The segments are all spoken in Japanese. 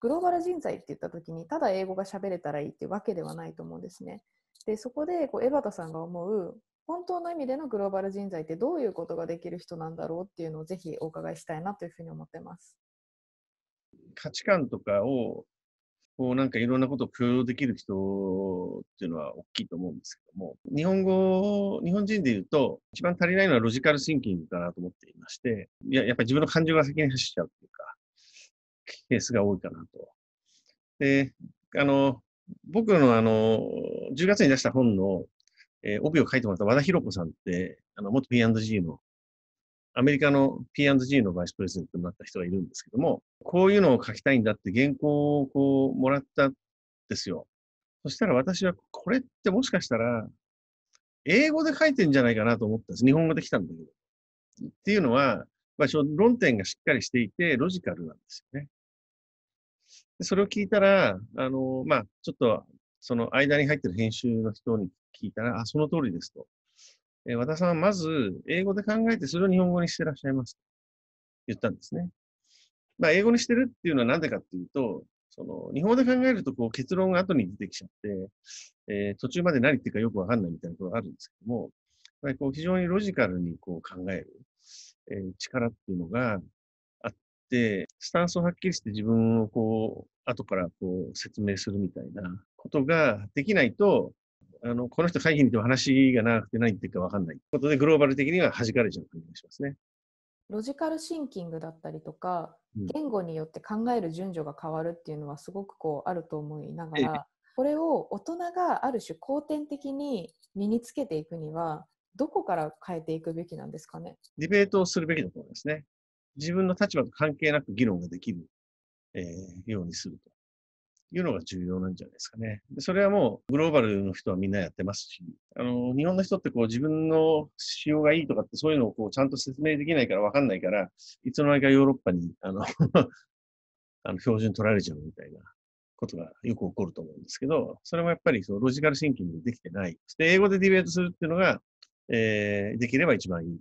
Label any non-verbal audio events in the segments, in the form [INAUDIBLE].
グローバル人材って言ったときにただ英語が喋れたらいいっていうわけではないと思うんですね。でそこでこう江端さんが思う本当の意味でのグローバル人材ってどういうことができる人なんだろうっていうのをぜひお伺いしたいなというふうに思ってます。価値観とかをこうなんかいろんなことを共有できる人っていうのは大きいと思うんですけども、日本語、日本人で言うと、一番足りないのはロジカルシンキングだなと思っていまして、いや、やっぱり自分の感情が先に走っちゃうケースが多いかなと。で、あの、僕のあの、10月に出した本の、えー、帯を書いてもらった和田博子さんって、あの、元 P&G の、アメリカの P&G のバイスプレゼントになった人がいるんですけども、こういうのを書きたいんだって原稿をこう、もらったんですよ。そしたら私は、これってもしかしたら、英語で書いてんじゃないかなと思ったんです。日本語で来たんだけど。っていうのは、まあ、論点がしっかりしていて、ロジカルなんですよね。それを聞いたら、あの、まあ、ちょっと、その間に入ってる編集の人に聞いたら、あ、その通りですと。えー、和田さんはまず、英語で考えて、それを日本語にしてらっしゃいます。言ったんですね。まあ、英語にしてるっていうのはなんでかっていうと、その、日本語で考えると、こう、結論が後に出てきちゃって、えー、途中まで何言ってるかよくわかんないみたいなことがあるんですけども、やっぱりこう、非常にロジカルにこう考える、えー、力っていうのが、、スタンスをはっきりして自分をこう、後からこう説明するみたいなことができないと、あの、この人会議にでも話が長くて何言ってるか分かんないことで、グローバル的には弾かれちゃう感じがしますね。ロジカルシンキングだったりとか、言語によって考える順序が変わるっていうのはすごくこうあると思いながら、これを大人がある種後天的に身につけていくにはどこから変えていくべきなんですかねディベートをするべきだと思いますね。自分の立場と関係なく議論ができる、えー、ようにするというのが重要なんじゃないですかね。でそれはもうグローバルの人はみんなやってますし、あの、日本の人ってこう自分の仕様がいいとかってそういうのをこうちゃんと説明できないからわかんないから、いつの間にかヨーロッパに、あの [LAUGHS] あの標準取られちゃうみたいなことがよく起こると思うんですけど、それもやっぱりそのロジカルシンキングできてない。で、英語でディベートするっていうのが、えー、できれば一番いい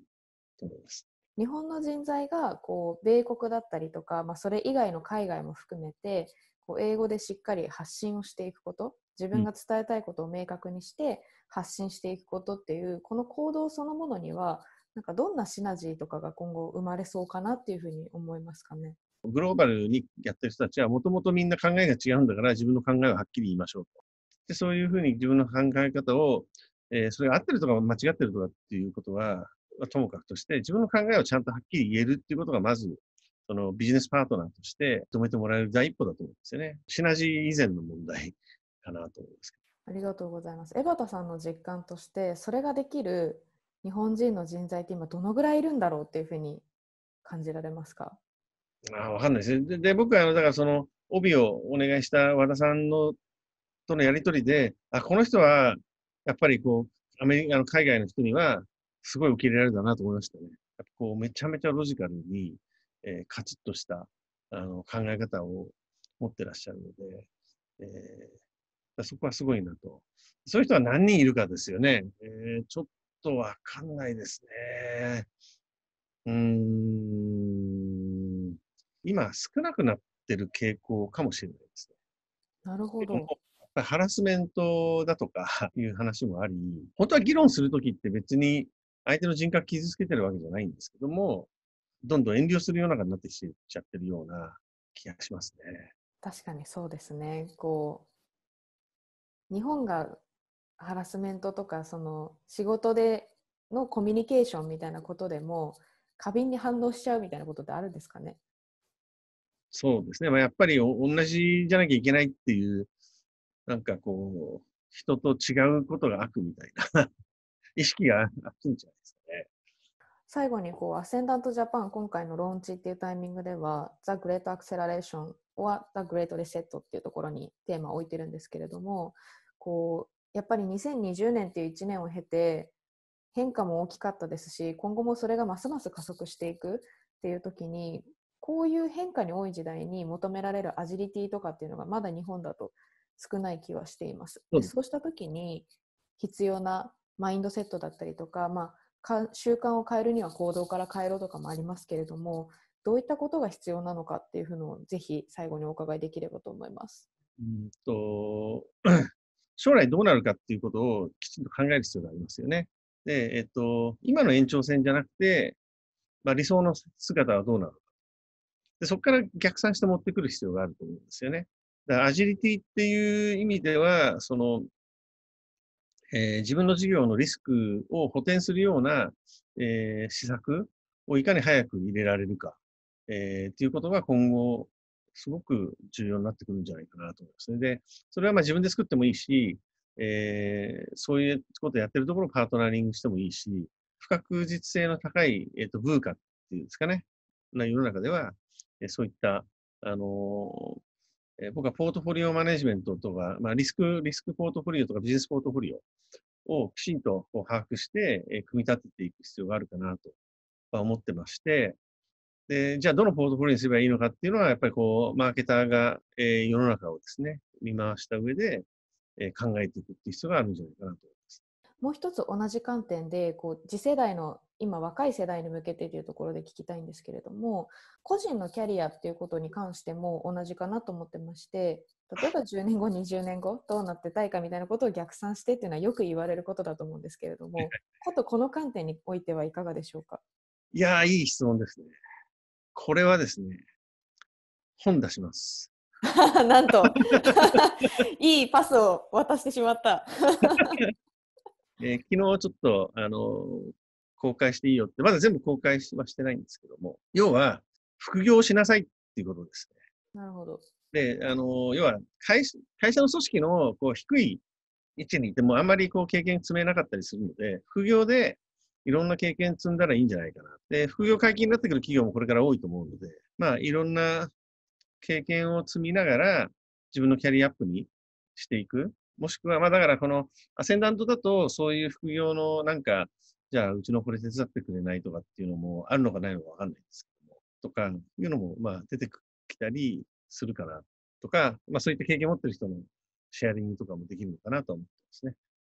と思います。日本の人材がこう米国だったりとか、まあ、それ以外の海外も含めてこう英語でしっかり発信をしていくこと自分が伝えたいことを明確にして発信していくことっていうこの行動そのものにはなんかどんなシナジーとかが今後生まれそうかなっていうふうに思いますかね。グローバルにやってる人たちはもともとみんな考えが違うんだから自分の考えをはっきり言いましょうと。でそういうふうに自分の考え方を、えー、それが合ってるとか間違ってるとかっていうことはまともかくとして、自分の考えをちゃんとはっきり言えるっていうことが、まず、そのビジネスパートナーとして認めてもらえる第一歩だと思うんですよね。シナジー以前の問題かなと思いますありがとうございます。江端さんの実感として、それができる日本人の人材って今どのぐらいいるんだろうっていうふうに感じられますかああ、わかんないですでで、僕はだからその帯をお願いした和田さんのとのやりとりで、あ、この人はやっぱりこう、アメリカの海外の人にはすごい受け入れられたなと思いましたね。やっぱこう、めちゃめちゃロジカルに、えー、カチッとしたあの考え方を持ってらっしゃるので、えー、そこはすごいなと。そういう人は何人いるかですよね。えー、ちょっとわかんないですね。うーん。今、少なくなってる傾向かもしれないですね。なるほど。ハラスメントだとかいう話もあり、本当は議論するときって別に相手の人格傷つけてるわけじゃないんですけども、どんどん遠慮するようなになってきちゃってるような気がしますね。確かにそうですね。こう、日本がハラスメントとか、その仕事でのコミュニケーションみたいなことでも、過敏に反応しちゃうみたいなことってあるんですかね。そうですね。まあ、やっぱり同じじゃなきゃいけないっていう、なんかこう、人と違うことが悪みたいな意識が熱いんじゃないですかね。最後にこう、アセンダントジャパン、今回のローンチっていうタイミングでは、ザ・グレート・アクセラレーションはザ・グレート・レセットっていうところにテーマを置いてるんですけれども、こう、やっぱり2020年っていう1年を経て、変化も大きかったですし、今後もそれがますます加速していくっていう時に、こういう変化に多い時代に求められるアジリティとかっていうのがまだ日本だと少ない気はしています。そうした時に必要なマインドセットだったりとか,、まあ、習慣を変えるには行動から変えろとかもありますけれどもどういったことが必要なのかっていうのをぜひ最後にお伺いできればと思います。うんと [CLEARS THROAT] 将来どうなるかっていうことをきちんと考える必要がありますよね。で、えっと、今の延長線じゃなくて、まあ、理想の姿はどうなのか。で、そこから逆算して持ってくる必要があると思うんですよね。だからアジリティっていう意味では、そのえー、自分の事業のリスクを補填するような、えー、施策をいかに早く入れられるか、えー、ということが今後、すごく重要になってくるんじゃないかなと思いますね。で、それはまあ自分で作ってもいいし、えー、そういうことをやってるところをパートナリングしてもいいし、不確実性の高い、えーと、ブーカっていうんですかね、な世の中では、えー、そういった、あのー、えー、僕はポートフォリオマネジメントとか、まあ、リスク、リスクポートフォリオとかビジネスポートフォリオをきちんとこう把握して、えー、組み立てていく必要があるかなと思ってまして、で、じゃあどのポートフォリオにすればいいのかっていうのは、やっぱりこう、マーケターが、えー、世の中をですね、見回した上で、えー、考えていくっていう必要があるんじゃないかなと思います。もう一つ同じ観点でこう次世代の今若い世代に向けてというところで聞きたいんですけれども個人のキャリアっていうことに関しても同じかなと思ってまして例えば10年後20年後どうなってたいかみたいなことを逆算してっていうのはよく言われることだと思うんですけれども [LAUGHS] ことこの観点においてはいかがでしょうかいやいい質問ですね。これはですね本出します。[LAUGHS] なんと [LAUGHS] いいパスを渡してしまった。えー、昨日ちょっと、あの公開していいよって、まだ全部公開はしてないんですけども、要は、副業をしなさいっていうことですね。なるほど。で、あの、要は会、会社の組織のこう低い位置にいても、あんまりこう経験積めなかったりするので、副業でいろんな経験積んだらいいんじゃないかな。で、副業解禁になってくる企業もこれから多いと思うので、まあ、いろんな経験を積みながら、自分のキャリアアップにしていく。もしくは、まあ、だからこのアセンダントだと、そういう副業のなんか、じゃあうちのこれ手伝ってくれないとかっていうのもあるのかないのかわかんないんですけども、とかいうのも、まあ出てきたりするかなとか、まあそういった経験を持ってる人のシェアリングとかもできるのかなと思ってますね。